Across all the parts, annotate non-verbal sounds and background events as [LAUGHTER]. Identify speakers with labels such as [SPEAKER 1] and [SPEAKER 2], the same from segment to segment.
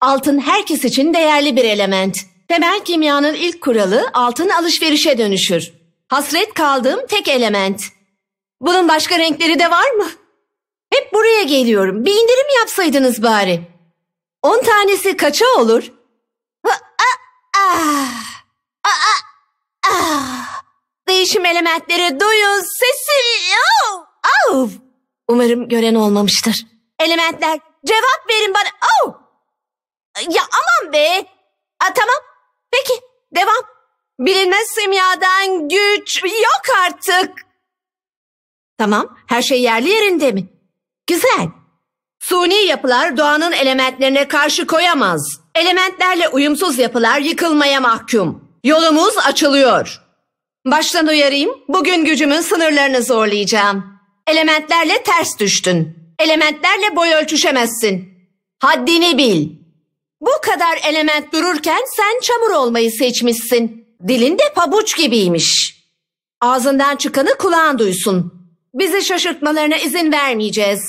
[SPEAKER 1] Altın herkes için değerli bir element. Temel kimyanın ilk kuralı altın alışverişe dönüşür. Hasret kaldığım tek element. Bunun başka renkleri de var mı? Hep buraya geliyorum. Bir indirim yapsaydınız bari. On tanesi kaça olur? Değişim elementleri duyun sesi. Umarım gören olmamıştır. Elementler cevap verin bana. Oh! Ya aman be. A, tamam. Peki devam. Bilinmez simyadan güç yok artık. Tamam. Her şey yerli yerinde mi? Güzel. Suni yapılar doğanın elementlerine karşı koyamaz. Elementlerle uyumsuz yapılar yıkılmaya mahkum. Yolumuz açılıyor. Baştan uyarayım. Bugün gücümün sınırlarını zorlayacağım. Elementlerle ters düştün. Elementlerle boy ölçüşemezsin. Haddini bil. Bu kadar element dururken sen çamur olmayı seçmişsin. Dilin de pabuç gibiymiş. Ağzından çıkanı kulağın duysun. Bizi şaşırtmalarına izin vermeyeceğiz.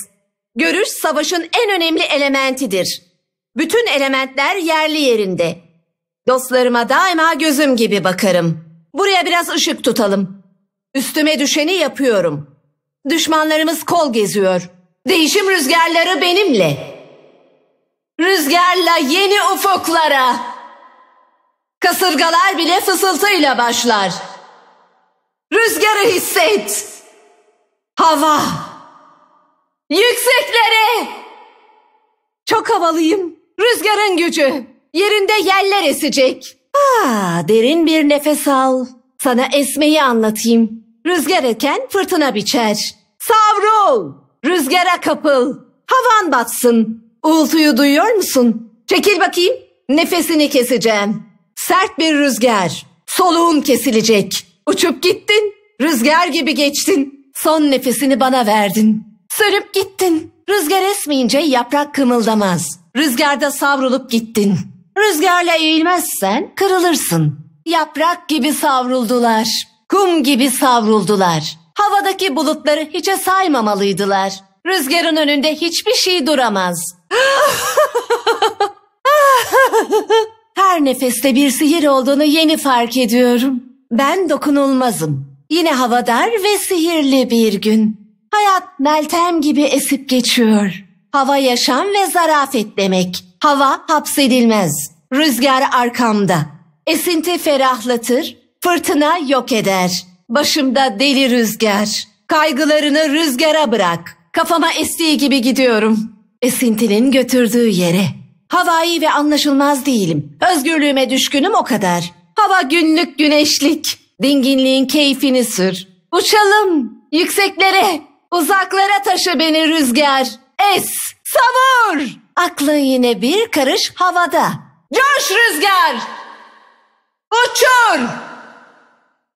[SPEAKER 1] Görüş savaşın en önemli elementidir. Bütün elementler yerli yerinde. Dostlarıma daima gözüm gibi bakarım. Buraya biraz ışık tutalım. Üstüme düşeni yapıyorum. Düşmanlarımız kol geziyor. Değişim rüzgarları benimle.'' Rüzgarla yeni ufuklara. Kasırgalar bile fısıltıyla başlar. Rüzgarı hisset. Hava. Yükseklere. Çok havalıyım. Rüzgarın gücü. Yerinde yerler esecek. Ah, derin bir nefes al. Sana esmeyi anlatayım. Rüzgar eken fırtına biçer. Savrul. Rüzgara kapıl. Havan batsın. Uğultuyu duyuyor musun? Çekil bakayım. Nefesini keseceğim. Sert bir rüzgar. Soluğun kesilecek. Uçup gittin. Rüzgar gibi geçtin. Son nefesini bana verdin. sürüp gittin. Rüzgar esmeyince yaprak kımıldamaz. Rüzgarda savrulup gittin. Rüzgarla eğilmezsen kırılırsın. Yaprak gibi savruldular. Kum gibi savruldular. Havadaki bulutları hiçe saymamalıydılar. Rüzgarın önünde hiçbir şey duramaz.'' Her nefeste bir sihir olduğunu yeni fark ediyorum. Ben dokunulmazım. Yine havadar ve sihirli bir gün. Hayat meltem gibi esip geçiyor. Hava yaşam ve zarafet demek. Hava hapsedilmez. Rüzgar arkamda. Esinti ferahlatır, fırtına yok eder. Başımda deli rüzgar. Kaygılarını rüzgara bırak. Kafama estiği gibi gidiyorum.'' Esintinin götürdüğü yere. Havai ve anlaşılmaz değilim. Özgürlüğüme düşkünüm o kadar. Hava günlük güneşlik. Dinginliğin keyfini sür. Uçalım. Yükseklere. Uzaklara taşı beni rüzgar. Es. Savur. Aklın yine bir karış havada. Coş rüzgar. Uçur.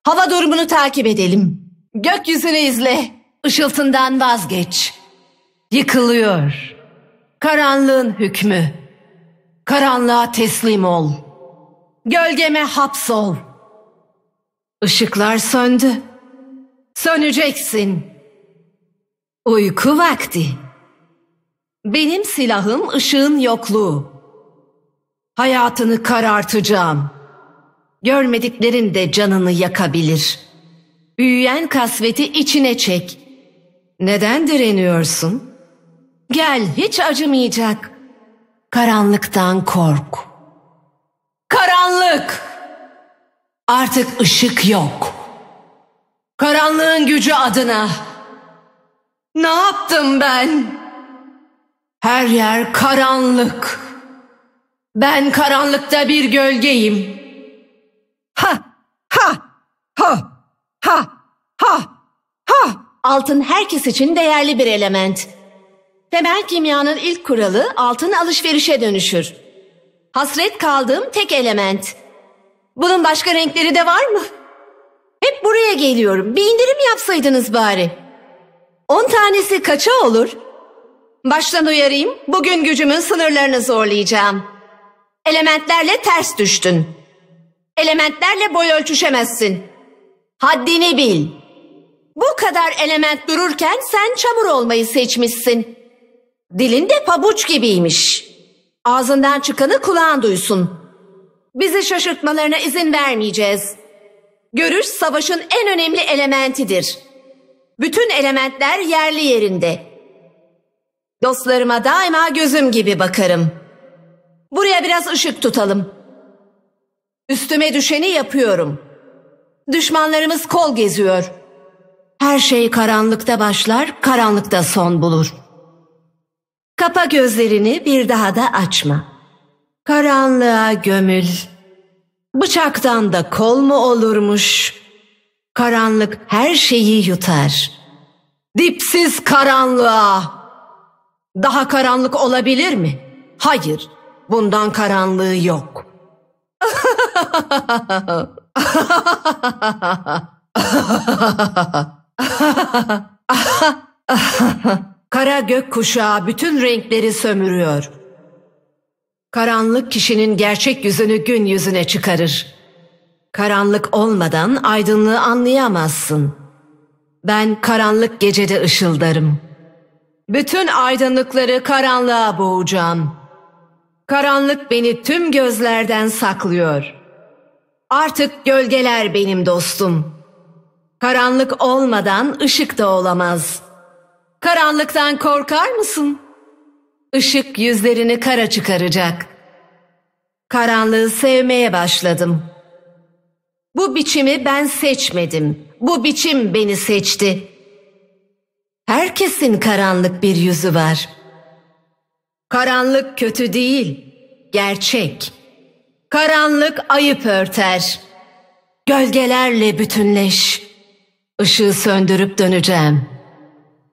[SPEAKER 1] Hava durumunu takip edelim. Gökyüzünü izle. Işıltından vazgeç. Yıkılıyor. Karanlığın hükmü. Karanlığa teslim ol. Gölgeme hapsol. Işıklar söndü. Söneceksin. Uyku vakti. Benim silahım ışığın yokluğu. Hayatını karartacağım. Görmediklerin de canını yakabilir. Büyüyen kasveti içine çek. Neden direniyorsun?'' Gel hiç acımayacak. Karanlıktan kork. Karanlık! Artık ışık yok. Karanlığın gücü adına. Ne yaptım ben? Her yer karanlık. Ben karanlıkta bir gölgeyim. Ha! Ha! Ha! Ha! Ha! Ha! Altın herkes için değerli bir element. Temel kimyanın ilk kuralı altın alışverişe dönüşür. Hasret kaldığım tek element. Bunun başka renkleri de var mı? Hep buraya geliyorum. Bir indirim yapsaydınız bari. On tanesi kaça olur? Baştan uyarayım. Bugün gücümün sınırlarını zorlayacağım. Elementlerle ters düştün. Elementlerle boy ölçüşemezsin. Haddini bil. Bu kadar element dururken sen çamur olmayı seçmişsin. Dilinde pabuç gibiymiş. Ağzından çıkanı kulağın duysun. Bizi şaşırtmalarına izin vermeyeceğiz. Görüş savaşın en önemli elementidir. Bütün elementler yerli yerinde. Dostlarıma daima gözüm gibi bakarım. Buraya biraz ışık tutalım. Üstüme düşeni yapıyorum. Düşmanlarımız kol geziyor. Her şey karanlıkta başlar, karanlıkta son bulur.'' Kapa gözlerini bir daha da açma. Karanlığa gömül. Bıçaktan da kol mu olurmuş? Karanlık her şeyi yutar. Dipsiz karanlığa. Daha karanlık olabilir mi? Hayır, bundan karanlığı yok. [LAUGHS] Kara gök kuşağı bütün renkleri sömürüyor. Karanlık kişinin gerçek yüzünü gün yüzüne çıkarır. Karanlık olmadan aydınlığı anlayamazsın. Ben karanlık gecede ışıldarım. Bütün aydınlıkları karanlığa boğacağım. Karanlık beni tüm gözlerden saklıyor. Artık gölgeler benim dostum. Karanlık olmadan ışık da olamaz.'' Karanlıktan korkar mısın? Işık yüzlerini kara çıkaracak. Karanlığı sevmeye başladım. Bu biçimi ben seçmedim. Bu biçim beni seçti. Herkesin karanlık bir yüzü var. Karanlık kötü değil, gerçek. Karanlık ayıp örter. Gölgelerle bütünleş. Işığı söndürüp döneceğim.''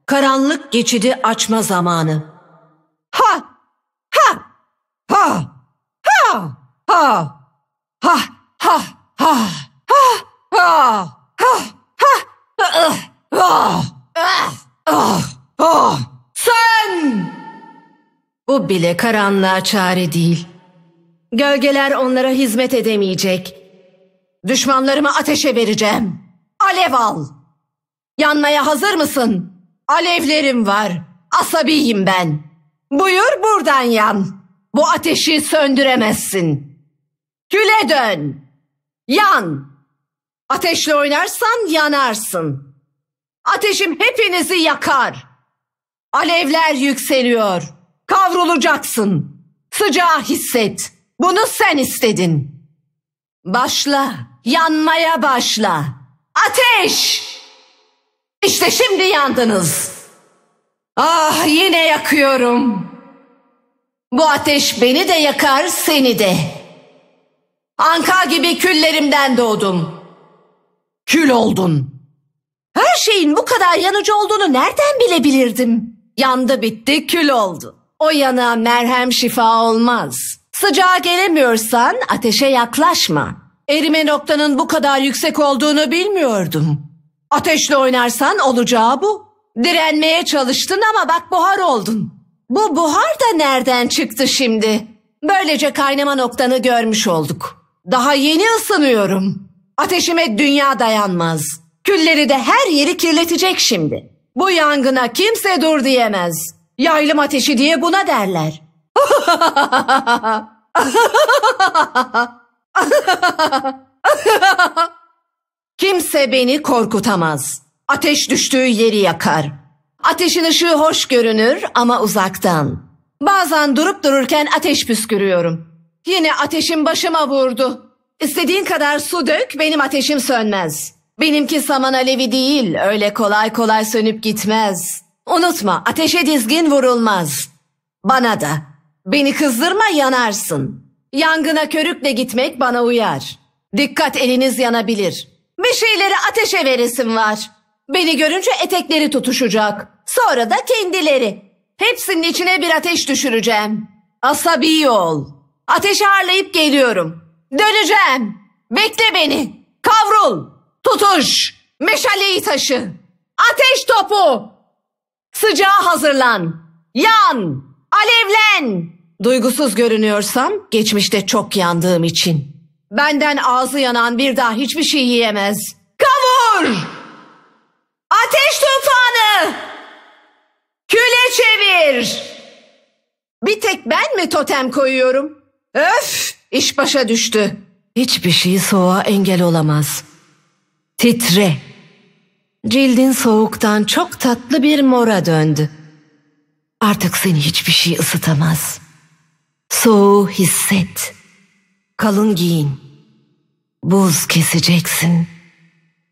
[SPEAKER 1] Karanlık geçidi açma zamanı. Ha! Ha! Ha! Ha! Ha! Ha! Ha! Ha! Ha! Ha! Ha! Ha! Sen! Bu bile karanlığa çare değil. Gölgeler onlara hizmet edemeyecek. Düşmanlarımı ateşe vereceğim. Alev al. Yanmaya hazır mısın?'' Alevlerim var. Asabiyim ben. Buyur buradan yan. Bu ateşi söndüremezsin. Küle dön. Yan. Ateşle oynarsan yanarsın. Ateşim hepinizi yakar. Alevler yükseliyor. Kavrulacaksın. Sıcağı hisset. Bunu sen istedin. Başla, yanmaya başla. Ateş! İşte şimdi yandınız. Ah yine yakıyorum. Bu ateş beni de yakar seni de. Anka gibi küllerimden doğdum. Kül oldun. Her şeyin bu kadar yanıcı olduğunu nereden bilebilirdim? Yandı bitti kül oldu. O yana merhem şifa olmaz. Sıcağa gelemiyorsan ateşe yaklaşma. Erime noktanın bu kadar yüksek olduğunu bilmiyordum. Ateşle oynarsan olacağı bu. Direnmeye çalıştın ama bak buhar oldun. Bu buhar da nereden çıktı şimdi? Böylece kaynama noktanı görmüş olduk. Daha yeni ısınıyorum. Ateşime dünya dayanmaz. Külleri de her yeri kirletecek şimdi. Bu yangına kimse dur diyemez. Yaylım ateşi diye buna derler. [LAUGHS] Kimse beni korkutamaz. Ateş düştüğü yeri yakar. Ateşin ışığı hoş görünür ama uzaktan. Bazen durup dururken ateş püskürüyorum. Yine ateşim başıma vurdu. İstediğin kadar su dök benim ateşim sönmez. Benimki saman alevi değil öyle kolay kolay sönüp gitmez. Unutma ateşe dizgin vurulmaz. Bana da. Beni kızdırma yanarsın. Yangına körükle gitmek bana uyar. Dikkat eliniz yanabilir. Bir şeyleri ateşe veresim var. Beni görünce etekleri tutuşacak. Sonra da kendileri. Hepsinin içine bir ateş düşüreceğim. Asabi ol. Ateşi harlayıp geliyorum. Döneceğim. Bekle beni. Kavrul. Tutuş. Meşaleyi taşı. Ateş topu. Sıcağa hazırlan. Yan. Alevlen. Duygusuz görünüyorsam geçmişte çok yandığım için. Benden ağzı yanan bir daha hiçbir şey yiyemez. Kavur! Ateş tufanı! Küle çevir! Bir tek ben mi totem koyuyorum? Öf! İş başa düştü. Hiçbir şey soğuğa engel olamaz. Titre. Cildin soğuktan çok tatlı bir mora döndü. Artık seni hiçbir şey ısıtamaz. Soğuğu hisset.'' kalın giyin. Buz keseceksin.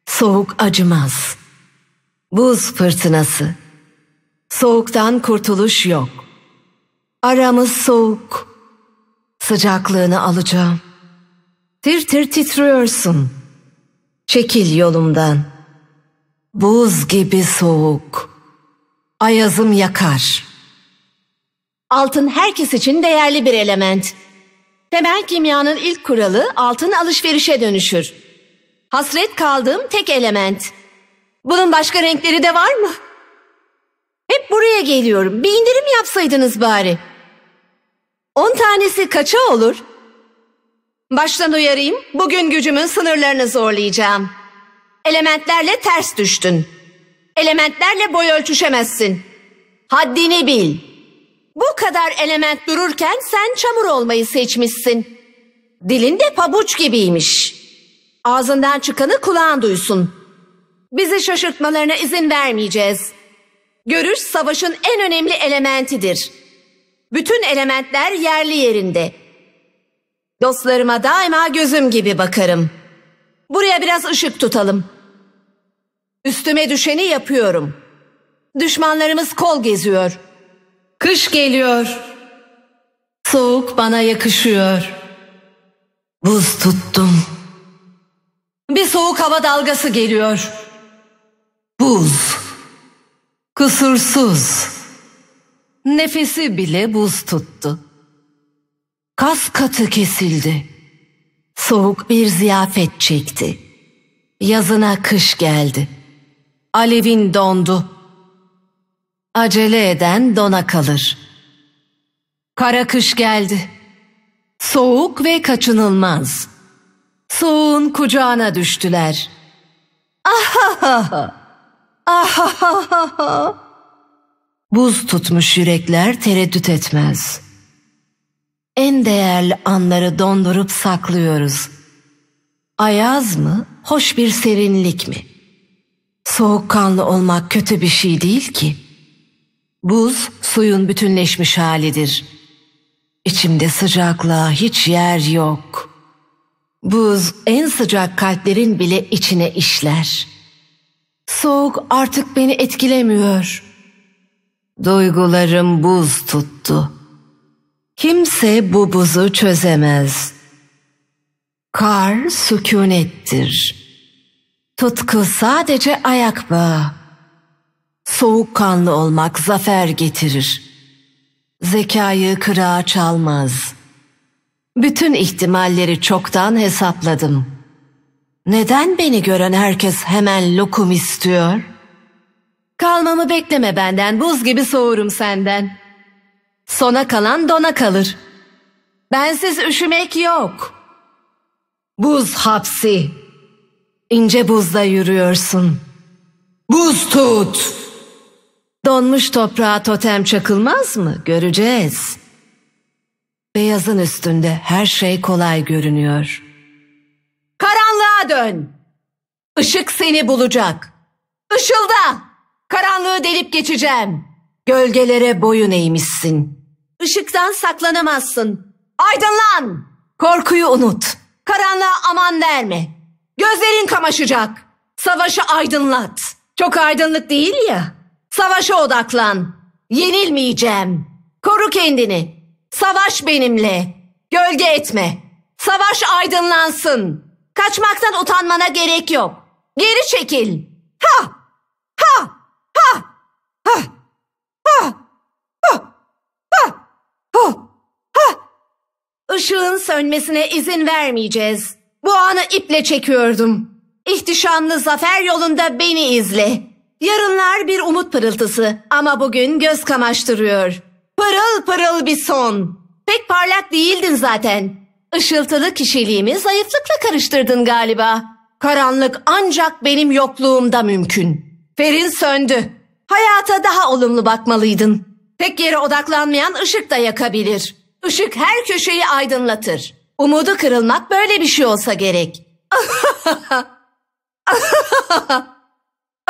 [SPEAKER 1] Soğuk acımaz. Buz fırtınası. Soğuktan kurtuluş yok. Aramız soğuk. Sıcaklığını alacağım. Tir tir titriyorsun. Çekil yolumdan. Buz gibi soğuk. Ayazım yakar. Altın herkes için değerli bir element. Temel kimyanın ilk kuralı altın alışverişe dönüşür. Hasret kaldığım tek element. Bunun başka renkleri de var mı? Hep buraya geliyorum. Bir indirim yapsaydınız bari. On tanesi kaça olur? Baştan uyarayım. Bugün gücümün sınırlarını zorlayacağım. Elementlerle ters düştün. Elementlerle boy ölçüşemezsin. Haddini bil.'' Bu kadar element dururken sen çamur olmayı seçmişsin. Dilin de pabuç gibiymiş. Ağzından çıkanı kulağın duysun. Bizi şaşırtmalarına izin vermeyeceğiz. Görüş savaşın en önemli elementidir. Bütün elementler yerli yerinde. Dostlarıma daima gözüm gibi bakarım. Buraya biraz ışık tutalım. Üstüme düşeni yapıyorum. Düşmanlarımız kol geziyor.'' Kış geliyor. Soğuk bana yakışıyor. Buz tuttum. Bir soğuk hava dalgası geliyor. Buz. Kusursuz. Nefesi bile buz tuttu. Kas katı kesildi. Soğuk bir ziyafet çekti. Yazına kış geldi. Alevin dondu. Acele eden dona kalır. Kara kış geldi. Soğuk ve kaçınılmaz. Soğuğun kucağına düştüler. Ahahaha! Ahahaha! Buz tutmuş yürekler tereddüt etmez. En değerli anları dondurup saklıyoruz. Ayaz mı, hoş bir serinlik mi? Soğukkanlı olmak kötü bir şey değil ki.'' Buz suyun bütünleşmiş halidir. İçimde sıcaklığa hiç yer yok. Buz en sıcak kalplerin bile içine işler. Soğuk artık beni etkilemiyor. Duygularım buz tuttu. Kimse bu buzu çözemez. Kar sükunettir. Tutku sadece ayak bağı. Soğukkanlı olmak zafer getirir. Zekayı kırağa çalmaz. Bütün ihtimalleri çoktan hesapladım. Neden beni gören herkes hemen lokum istiyor? Kalmamı bekleme benden, buz gibi soğurum senden. Sona kalan dona kalır. Bensiz üşümek yok. Buz hapsi. İnce buzda yürüyorsun. Buz tut. Donmuş toprağa totem çakılmaz mı? Göreceğiz. Beyazın üstünde her şey kolay görünüyor. Karanlığa dön. Işık seni bulacak. Işılda. Karanlığı delip geçeceğim. Gölgelere boyun eğmişsin. Işıktan saklanamazsın. Aydınlan. Korkuyu unut. Karanlığa aman verme. Gözlerin kamaşacak. Savaşı aydınlat. Çok aydınlık değil ya. Savaşa odaklan. Yenilmeyeceğim. Koru kendini. Savaş benimle. Gölge etme. Savaş aydınlansın. Kaçmaktan utanmana gerek yok. Geri çekil. Ha! Ha! Ha! Ha! Ha! Ha! Ha! Ha! Ha! Işığın sönmesine izin vermeyeceğiz. Bu anı iple çekiyordum. İhtişamlı zafer yolunda beni izle.'' Yarınlar bir umut pırıltısı ama bugün göz kamaştırıyor. Pırıl pırıl bir son. Pek parlak değildin zaten. Işıltılı kişiliğimi zayıflıkla karıştırdın galiba. Karanlık ancak benim yokluğumda mümkün. Ferin söndü. Hayata daha olumlu bakmalıydın. Tek yere odaklanmayan ışık da yakabilir. Işık her köşeyi aydınlatır. Umudu kırılmak böyle bir şey olsa gerek. [LAUGHS] [LAUGHS]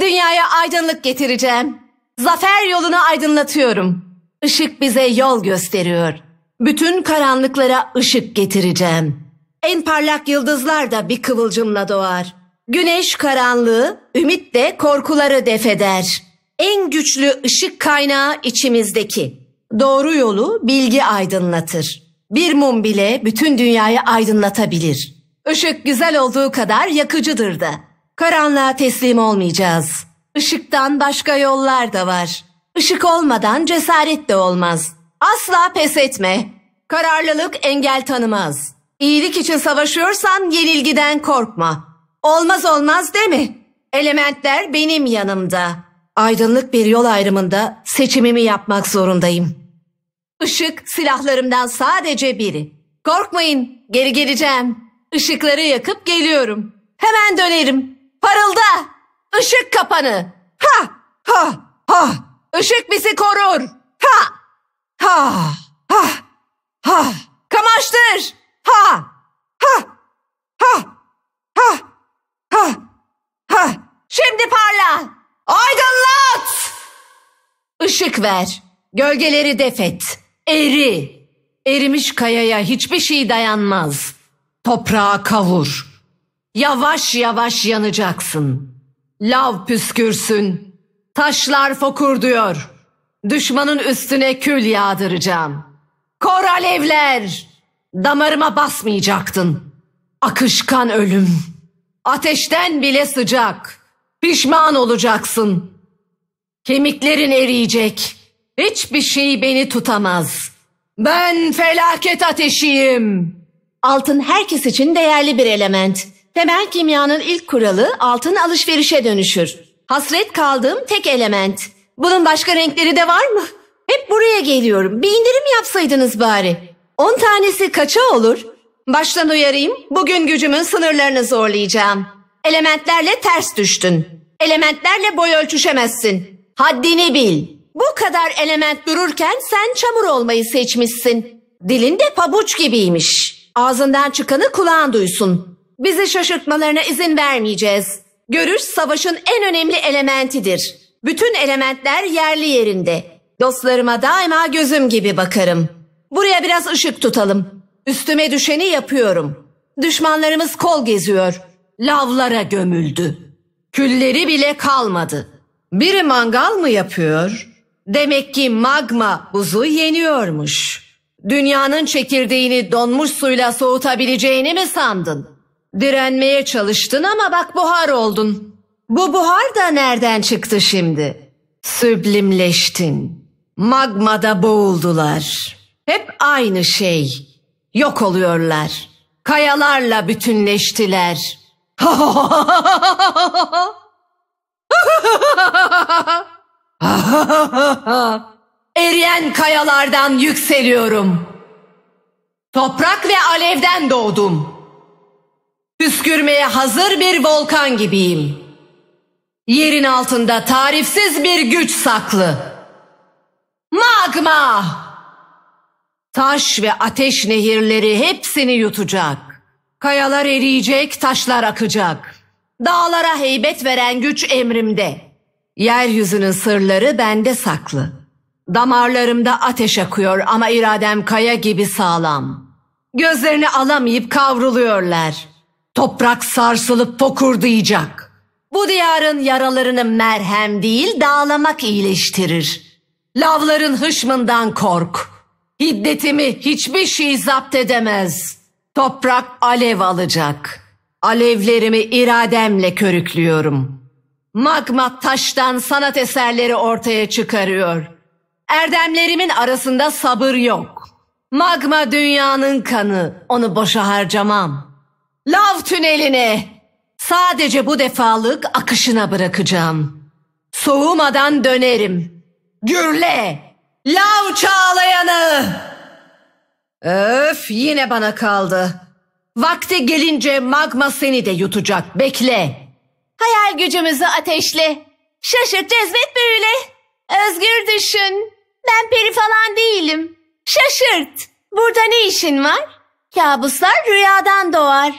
[SPEAKER 1] Dünyaya aydınlık getireceğim. Zafer yolunu aydınlatıyorum. Işık bize yol gösteriyor. Bütün karanlıklara ışık getireceğim. En parlak yıldızlar da bir kıvılcımla doğar. Güneş karanlığı, ümit de korkuları defeder. En güçlü ışık kaynağı içimizdeki. Doğru yolu bilgi aydınlatır.'' Bir mum bile bütün dünyayı aydınlatabilir. Işık güzel olduğu kadar yakıcıdır da. Karanlığa teslim olmayacağız. Işıktan başka yollar da var. Işık olmadan cesaret de olmaz. Asla pes etme. Kararlılık engel tanımaz. İyilik için savaşıyorsan yenilgiden korkma. Olmaz olmaz deme. Elementler benim yanımda. Aydınlık bir yol ayrımında seçimimi yapmak zorundayım.'' Işık silahlarımdan sadece biri. Korkmayın, geri geleceğim. Işıkları yakıp geliyorum. Hemen dönerim. Parılda! Işık kapanı! Ha! Ha! Ha! Işık bizi korur! Ha! Ha! Ha! Ha! Kamaştır! Ha! Ha! Ha! Ha! Ha! Ha! Şimdi parla! Aydınlat! Işık ver. Gölgeleri defet. Eri. Erimiş kayaya hiçbir şey dayanmaz. Toprağa kavur. Yavaş yavaş yanacaksın. Lav püskürsün. Taşlar fokur diyor. Düşmanın üstüne kül yağdıracağım. Kor alevler. Damarıma basmayacaktın. Akışkan ölüm. Ateşten bile sıcak. Pişman olacaksın. Kemiklerin eriyecek.'' Hiçbir şey beni tutamaz. Ben felaket ateşiyim. Altın herkes için değerli bir element. Temel kimyanın ilk kuralı altın alışverişe dönüşür. Hasret kaldığım tek element. Bunun başka renkleri de var mı? Hep buraya geliyorum. Bir indirim yapsaydınız bari. On tanesi kaça olur? Baştan uyarayım. Bugün gücümün sınırlarını zorlayacağım. Elementlerle ters düştün. Elementlerle boy ölçüşemezsin. Haddini bil.'' Bu kadar element dururken sen çamur olmayı seçmişsin. Dilin de pabuç gibiymiş. Ağzından çıkanı kulağın duysun. Bizi şaşırtmalarına izin vermeyeceğiz. Görüş savaşın en önemli elementidir. Bütün elementler yerli yerinde. Dostlarıma daima gözüm gibi bakarım. Buraya biraz ışık tutalım. Üstüme düşeni yapıyorum. Düşmanlarımız kol geziyor. Lavlara gömüldü. Külleri bile kalmadı. Biri mangal mı yapıyor? Demek ki magma buzu yeniyormuş. Dünyanın çekirdeğini donmuş suyla soğutabileceğini mi sandın? Direnmeye çalıştın ama bak buhar oldun. Bu buhar da nereden çıktı şimdi? Süblimleştin. Magmada boğuldular. Hep aynı şey. Yok oluyorlar. Kayalarla bütünleştiler. Ha ha ha ha ha ha ha! [LAUGHS] Eriyen kayalardan yükseliyorum. Toprak ve alevden doğdum. Püskürmeye hazır bir volkan gibiyim. Yerin altında tarifsiz bir güç saklı. Magma! Taş ve ateş nehirleri hepsini yutacak. Kayalar eriyecek, taşlar akacak. Dağlara heybet veren güç emrimde.'' Yeryüzünün sırları bende saklı. Damarlarımda ateş akıyor ama iradem kaya gibi sağlam. Gözlerini alamayıp kavruluyorlar. Toprak sarsılıp fokurdayacak. Bu diyarın yaralarını merhem değil dağlamak iyileştirir. Lavların hışmından kork. Hiddetimi hiçbir şey zapt edemez. Toprak alev alacak. Alevlerimi irademle körüklüyorum.'' Magma taştan sanat eserleri ortaya çıkarıyor. Erdemlerimin arasında sabır yok. Magma dünyanın kanı. Onu boşa harcamam. Lav tüneline. Sadece bu defalık akışına bırakacağım. Soğumadan dönerim. Gürle. Lav çağlayanı. Öf yine bana kaldı. Vakti gelince magma seni de yutacak. Bekle. Hayal gücümüzü ateşle. Şaşırt cezbet böyle, Özgür düşün. Ben peri falan değilim. Şaşırt. Burada ne işin var? Kabuslar rüyadan doğar.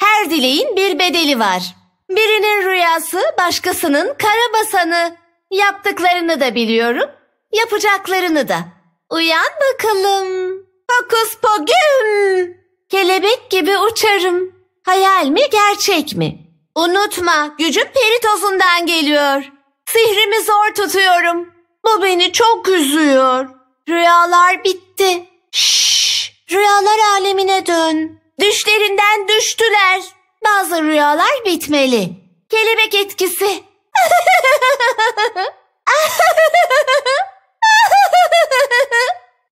[SPEAKER 1] Her dileğin bir bedeli var. Birinin rüyası başkasının kara basanı. Yaptıklarını da biliyorum. Yapacaklarını da. Uyan bakalım. Hokus pogüm. Kelebek gibi uçarım. Hayal mi gerçek mi? Unutma gücüm peri tozundan geliyor. Sihrimi zor tutuyorum. Bu beni çok üzüyor. Rüyalar bitti. Şşş rüyalar alemine dön. Düşlerinden düştüler. Bazı rüyalar bitmeli. Kelebek etkisi. [LAUGHS]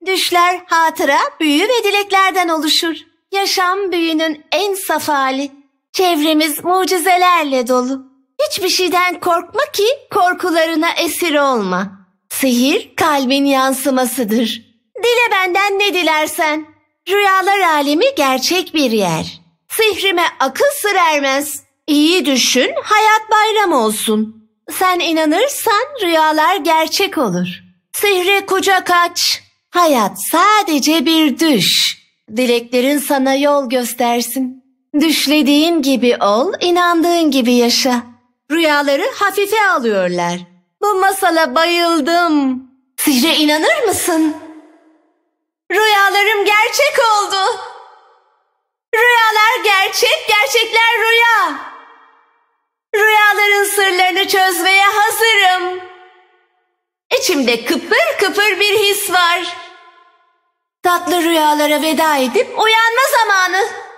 [SPEAKER 1] Düşler hatıra, büyü ve dileklerden oluşur. Yaşam büyünün en saf hali. Çevremiz mucizelerle dolu. Hiçbir şeyden korkma ki korkularına esir olma. Sihir kalbin yansımasıdır. Dile benden ne dilersen. Rüyalar alemi gerçek bir yer. Sihrime akıl sır ermez. İyi düşün, hayat bayram olsun. Sen inanırsan rüyalar gerçek olur. Sihre kucak aç. Hayat sadece bir düş. Dileklerin sana yol göstersin. Düşlediğin gibi ol, inandığın gibi yaşa. Rüyaları hafife alıyorlar. Bu masala bayıldım. Sihre inanır mısın? Rüyalarım gerçek oldu. Rüyalar gerçek, gerçekler rüya. Rüyaların sırlarını çözmeye hazırım. İçimde kıpır kıpır bir his var. Tatlı rüyalara veda edip uyanma zamanı.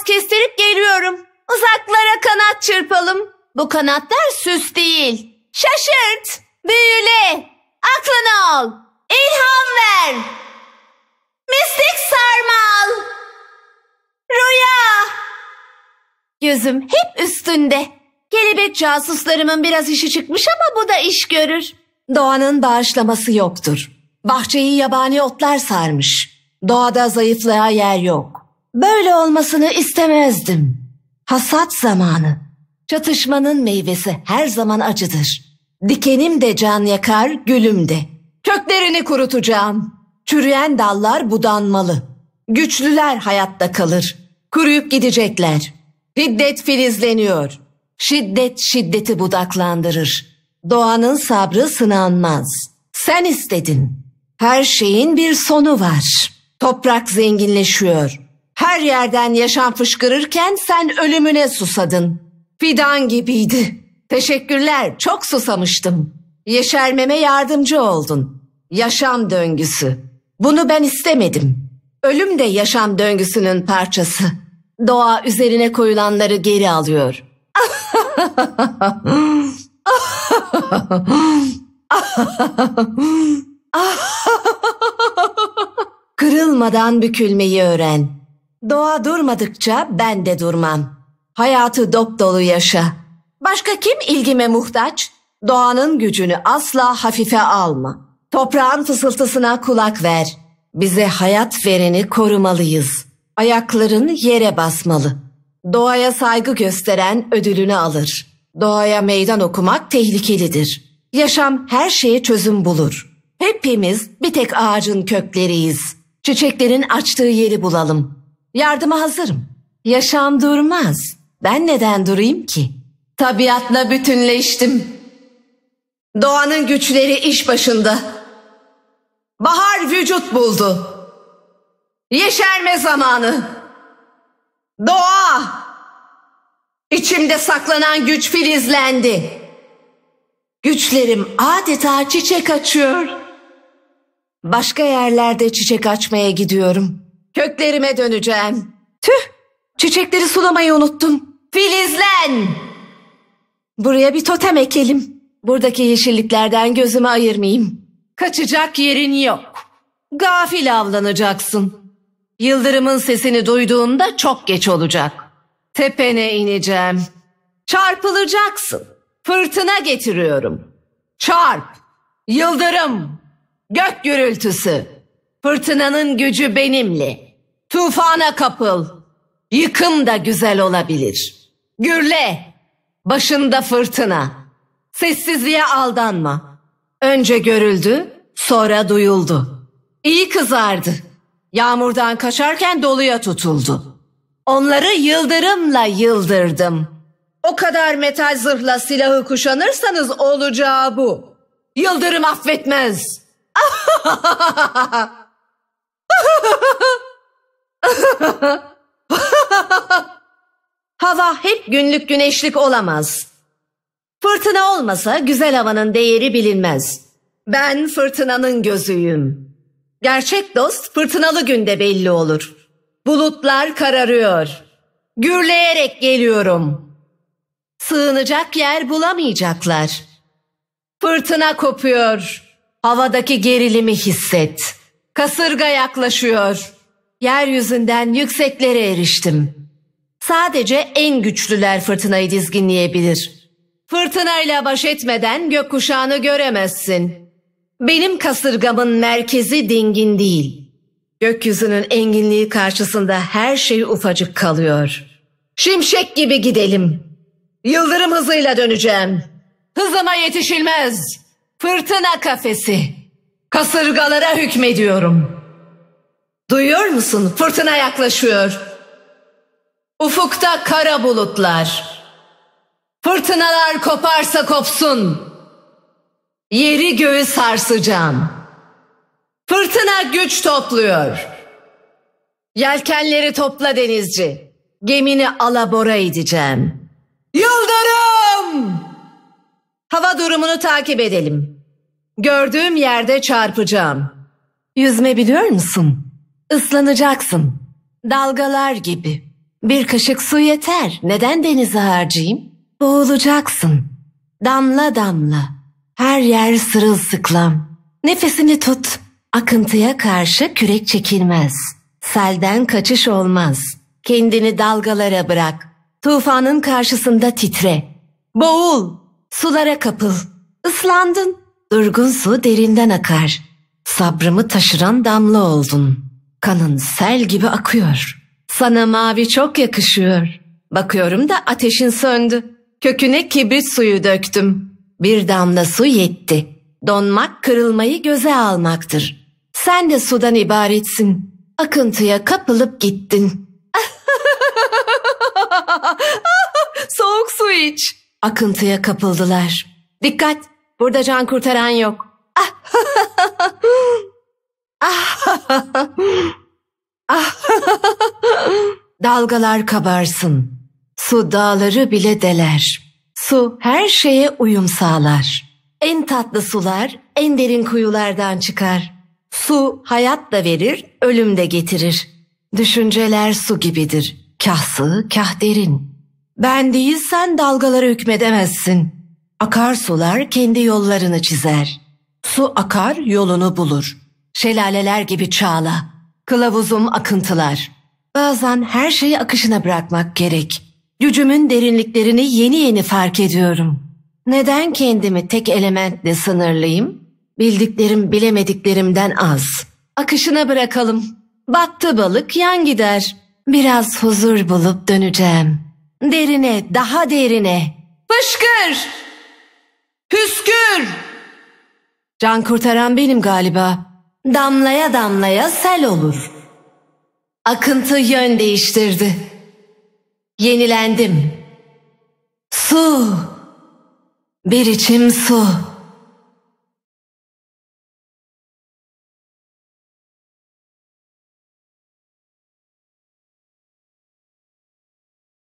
[SPEAKER 1] biraz kestirip geliyorum. Uzaklara kanat çırpalım. Bu kanatlar süs değil. Şaşırt, büyüle, aklına al, ilham ver. Mistik sarmal. Rüya. Gözüm hep üstünde. Kelebek casuslarımın biraz işi çıkmış ama bu da iş görür. Doğanın bağışlaması yoktur. Bahçeyi yabani otlar sarmış. Doğada zayıflığa yer yok. Böyle olmasını istemezdim. Hasat zamanı. Çatışmanın meyvesi her zaman acıdır. Dikenim de can yakar, gülüm de. Köklerini kurutacağım. Çürüyen dallar budanmalı. Güçlüler hayatta kalır. Kuruyup gidecekler. Hiddet filizleniyor. Şiddet şiddeti budaklandırır. Doğanın sabrı sınanmaz. Sen istedin. Her şeyin bir sonu var. Toprak zenginleşiyor. Her yerden yaşam fışkırırken sen ölümüne susadın. Fidan gibiydi. Teşekkürler, çok susamıştım. Yeşermeme yardımcı oldun. Yaşam döngüsü. Bunu ben istemedim. Ölüm de yaşam döngüsünün parçası. Doğa üzerine koyulanları geri alıyor. [LAUGHS] Kırılmadan bükülmeyi öğren. Doğa durmadıkça ben de durmam. Hayatı dop dolu yaşa. Başka kim ilgime muhtaç? Doğanın gücünü asla hafife alma. Toprağın fısıltısına kulak ver. Bize hayat vereni korumalıyız. Ayakların yere basmalı. Doğaya saygı gösteren ödülünü alır. Doğaya meydan okumak tehlikelidir. Yaşam her şeye çözüm bulur. Hepimiz bir tek ağacın kökleriyiz. Çiçeklerin açtığı yeri bulalım.'' Yardıma hazırım. Yaşam durmaz. Ben neden durayım ki? Tabiatla bütünleştim. Doğanın güçleri iş başında. Bahar vücut buldu. Yeşerme zamanı. Doğa. İçimde saklanan güç filizlendi. Güçlerim adeta çiçek açıyor. Başka yerlerde çiçek açmaya gidiyorum.'' Köklerime döneceğim. Tüh! Çiçekleri sulamayı unuttum. Filizlen! Buraya bir totem ekelim. Buradaki yeşilliklerden gözümü ayırmayayım. Kaçacak yerin yok. Gafil avlanacaksın. Yıldırımın sesini duyduğunda çok geç olacak. Tepene ineceğim. Çarpılacaksın. Fırtına getiriyorum. Çarp. Yıldırım. Gök gürültüsü. Fırtınanın gücü benimle. Tufana kapıl. Yıkım da güzel olabilir. Gürle. Başında fırtına. Sessizliğe aldanma. Önce görüldü, sonra duyuldu. İyi kızardı. Yağmurdan kaçarken doluya tutuldu. Onları yıldırımla yıldırdım. O kadar metal zırhla silahı kuşanırsanız olacağı bu. Yıldırım affetmez. [LAUGHS] [LAUGHS] Hava hep günlük güneşlik olamaz. Fırtına olmasa güzel havanın değeri bilinmez. Ben fırtınanın gözüyüm. Gerçek dost fırtınalı günde belli olur. Bulutlar kararıyor. Gürleyerek geliyorum. Sığınacak yer bulamayacaklar. Fırtına kopuyor. Havadaki gerilimi hisset.'' Kasırga yaklaşıyor. Yeryüzünden yükseklere eriştim. Sadece en güçlüler fırtınayı dizginleyebilir. Fırtınayla baş etmeden gökkuşağını göremezsin. Benim kasırgamın merkezi dingin değil. Gökyüzünün enginliği karşısında her şey ufacık kalıyor. Şimşek gibi gidelim. Yıldırım hızıyla döneceğim. Hızıma yetişilmez. Fırtına kafesi. Kasırgalara hükmediyorum. Duyuyor musun? Fırtına yaklaşıyor. Ufukta kara bulutlar. Fırtınalar koparsa kopsun. Yeri göğü sarsacağım. Fırtına güç topluyor. Yelkenleri topla denizci. Gemini alabora edeceğim. Yıldırım! Hava durumunu takip edelim. Gördüğüm yerde çarpacağım. Yüzme biliyor musun? Islanacaksın. Dalgalar gibi. Bir kaşık su yeter. Neden denize harcayayım? Boğulacaksın. Damla damla. Her yer sırılsıklam. Nefesini tut. Akıntıya karşı kürek çekilmez. Selden kaçış olmaz. Kendini dalgalara bırak. Tufanın karşısında titre. Boğul. Sulara kapıl. Islandın. Irgın su derinden akar. Sabrımı taşıran damla oldun. Kanın sel gibi akıyor. Sana mavi çok yakışıyor. Bakıyorum da ateşin söndü. Köküne kibrit suyu döktüm. Bir damla su yetti. Donmak kırılmayı göze almaktır. Sen de sudan ibaretsin. Akıntıya kapılıp gittin. [LAUGHS] Soğuk su iç. Akıntıya kapıldılar. Dikkat! Burada can kurtaran yok. [LAUGHS] Dalgalar kabarsın. Su dağları bile deler. Su her şeye uyum sağlar. En tatlı sular en derin kuyulardan çıkar. Su hayat da verir, ölüm de getirir. Düşünceler su gibidir. Kah sığ, kah derin. Ben değil sen dalgalara hükmedemezsin.'' Akarsular kendi yollarını çizer. Su akar yolunu bulur. Şelaleler gibi çağla. Kılavuzum akıntılar. Bazen her şeyi akışına bırakmak gerek. Gücümün derinliklerini yeni yeni fark ediyorum. Neden kendimi tek elementle sınırlayayım? Bildiklerim bilemediklerimden az. Akışına bırakalım. Battı balık yan gider. Biraz huzur bulup döneceğim. Derine, daha derine. Fışkır! Püskür! Can kurtaran benim galiba. Damlaya damlaya sel olur. Akıntı yön değiştirdi. Yenilendim. Su. Bir içim su.